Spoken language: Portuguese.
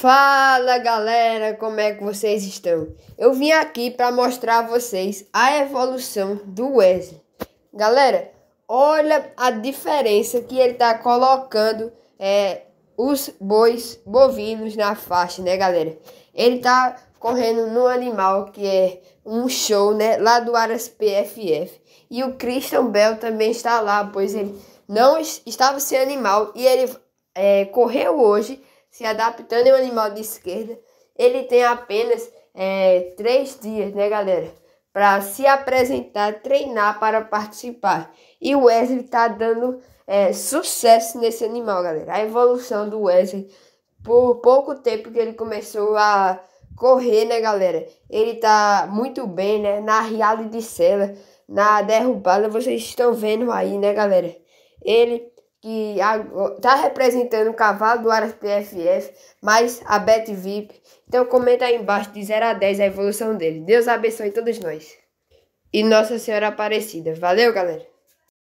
Fala galera, como é que vocês estão? Eu vim aqui para mostrar a vocês a evolução do Wesley. Galera, olha a diferença que ele tá colocando é, os bois bovinos na faixa, né galera? Ele tá correndo no animal que é um show, né? Lá do Aras PFF. E o Christian Bell também está lá, pois ele não estava sem animal e ele é, correu hoje se adaptando em um animal de esquerda, ele tem apenas é, três dias, né, galera? Para se apresentar, treinar para participar. E o Wesley tá dando é, sucesso nesse animal, galera. A evolução do Wesley, por pouco tempo que ele começou a correr, né, galera? Ele tá muito bem, né? Na riada de sela, na derrubada, vocês estão vendo aí, né, galera? Ele que está representando o cavalo do Aras PFF, mais a Bet VIP. Então comenta aí embaixo de 0 a 10 a evolução dele. Deus abençoe todos nós. E Nossa Senhora Aparecida. Valeu, galera!